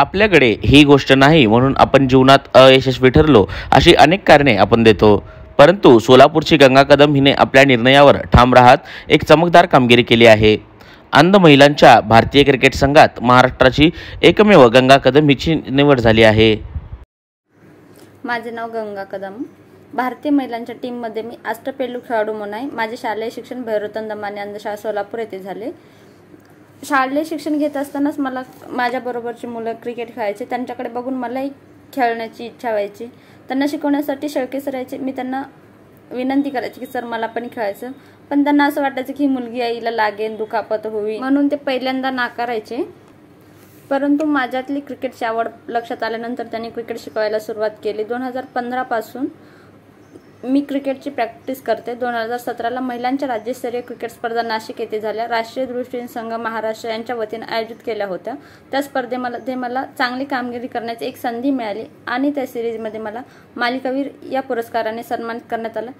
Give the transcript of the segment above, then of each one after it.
आपल्याकडे ही गोष्ट नाही म्हणून आपण जीवनात अयशस्वी ठरलो अशी अनेक कारणे आपण देतो परंतु सोलापूरची गंगा कदम हिने आपल्या निर्णयावर ठाम राहत एक चमकदार कामगिरी केली आहे अंध महिलांच्या भारतीय क्रिकेट संघात महाराष्ट्राची एकमेव गंगा कदम हिची निवड झाली आहे माझे नाव गंगा कदम भारतीय महिलांच्या टीममध्ये मी अष्टपैलू खेळाडू म्हणून आहे माझे शालेय शिक्षण भैरवतन दमाने अंधशाळा सोलापूर येथे झाले शालेय शिक्षण घेत असतानाच मला माझ्याबरोबरची मुलं क्रिकेट खेळायचे त्यांच्याकडे बघून मलाही खेळण्याची इच्छा व्हायची त्यांना शिकवण्यासाठी शेळके सर मी त्यांना विनंती करायची की सर मला पण खेळायचं पण त्यांना असं वाटायचं की मुलगी आईला लागेल दुखापत होईल म्हणून ते पहिल्यांदा नाकारायचे परंतु माझ्यातली क्रिकेटची आवड लक्षात आल्यानंतर त्यांनी क्रिकेट शिकवायला सुरुवात केली दोन हजार पंधरापासून मी क्रिकेटची प्रॅक्टिस करते दोन हजार सतराला महिलांच्या राज्यस्तरीय क्रिकेट स्पर्धा नाशिक येथे झाल्या राष्ट्रीय दृष्टीने संघ महाराष्ट्र यांच्या वतीने आयोजित केल्या होत्या त्या स्पर्धेमध्ये मला चांगली कामगिरी करण्याची एक संधी मिळाली आणि त्या सिरीजमध्ये मला मालिकावीर या पुरस्काराने सन्मानित करण्यात आलं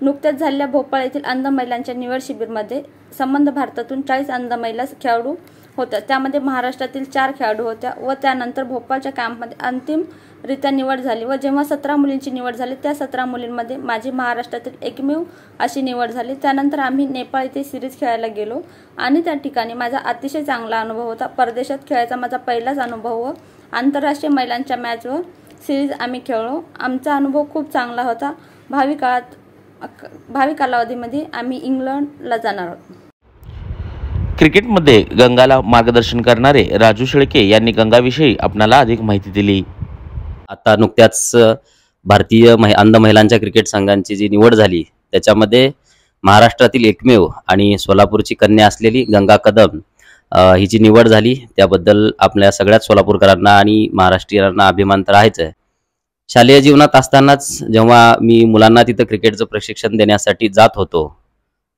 नुकत्याच झालेल्या भोपाळ येथील अंध महिलांच्या निवड शिबिरमध्ये संबंध भारतातून चाळीस अंध महिला खेळाडू होत्या त्यामध्ये महाराष्ट्रातील चार खेळाडू होत्या व त्यानंतर भोपाळच्या कॅम्पमध्ये अंतिमरित्या निवड झाली व जेव्हा सतरा मुलींची निवड झाली त्या सतरा मुलींमध्ये माझी महाराष्ट्रातील एकमेव अशी निवड झाली त्यानंतर आम्ही नेपाळ येथे सिरीज खेळायला गेलो आणि त्या ठिकाणी माझा अतिशय चांगला अनुभव होता परदेशात खेळायचा माझा पहिलाच अनुभव व आंतरराष्ट्रीय महिलांच्या मॅचवर सिरीज आम्ही खेळलो आमचा अनुभव खूप चांगला होता भावी काळात भावी कालावधीमध्ये आम्ही इंग्लंडला जाणार आहोत क्रिकेटमध्ये गंगाला मार्गदर्शन करणारे राजू शेळके यांनी गंगाविषयी आपणाला अधिक माहिती दिली आता नुकत्याच भारतीय अंध महिलांच्या क्रिकेट संघांची जी निवड झाली त्याच्यामध्ये महाराष्ट्रातील एकमेव आणि सोलापूरची कन्या असलेली गंगा कदम हिची निवड झाली त्याबद्दल आपल्या सगळ्याच सोलापूरकरांना आणि महाराष्ट्रीयांना अभिमान तर आहेच आहे शालेय जीवनात असतानाच जेव्हा मी मुलांना तिथं क्रिकेटचं प्रशिक्षण देण्यासाठी जात होतो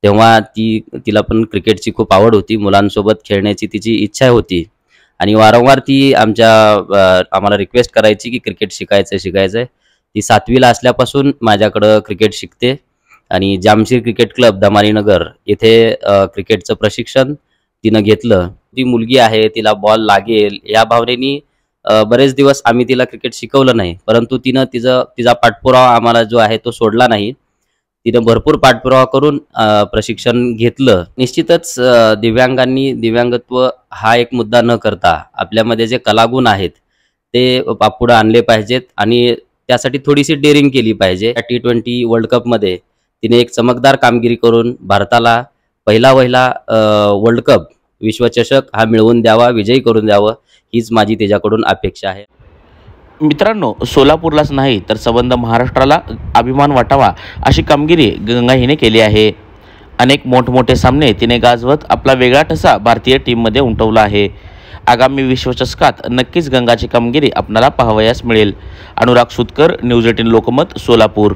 तेव्हा ती तिला पण क्रिकेटची खूप आवड होती मुलांसोबत खेळण्याची तिची इच्छा होती आणि वारंवार ती आमच्या आम्हाला रिक्वेस्ट करायची की क्रिकेट शिकायचं शिकायचं आहे ती सातवीला असल्यापासून माझ्याकडं क्रिकेट शिकते आणि जामशीर क्रिकेट क्लब दमानीनगर येथे क्रिकेटचं प्रशिक्षण तिनं घेतलं ती मुलगी आहे तिला बॉल लागेल या भावनेनी बरेच दिवस आम्ही तिला क्रिकेट शिकवलं नाही परंतु तिनं तिचा तिचा पाठपुरावा आम्हाला जो आहे तो सोडला नाही तिथं भरपूर पाठपुरावा करून प्रशिक्षण घेतलं निश्चितच दिव्यांगांनी दिव्यांगत्व हा एक मुद्दा न करता आपल्यामध्ये जे कलागुण आहेत ते पापुढं आणले पाहिजेत आणि त्यासाठी थोडीशी डेअरिंग केली पाहिजे टी ट्वेंटी वर्ल्ड मध्ये तिने एक चमकदार कामगिरी करून भारताला पहिला वहिला वर्ल्ड कप विश्वचषक हा मिळवून द्यावा विजयी करून द्यावं हीच माझी तिच्याकडून अपेक्षा आहे मित्रांनो सोलापूरलाच नाही तर संबंध महाराष्ट्राला अभिमान वाटावा अशी कामगिरी गंगा हिने केली आहे अनेक मोठमोठे सामने तिने गाजवत आपला वेगळा ठसा भारतीय टीममध्ये उमटवला आहे आगामी विश्वचषकात नक्कीच गंगाची कामगिरी आपल्याला पाहावयास मिळेल अनुराग सुतकर न्यूज एटीन लोकमत सोलापूर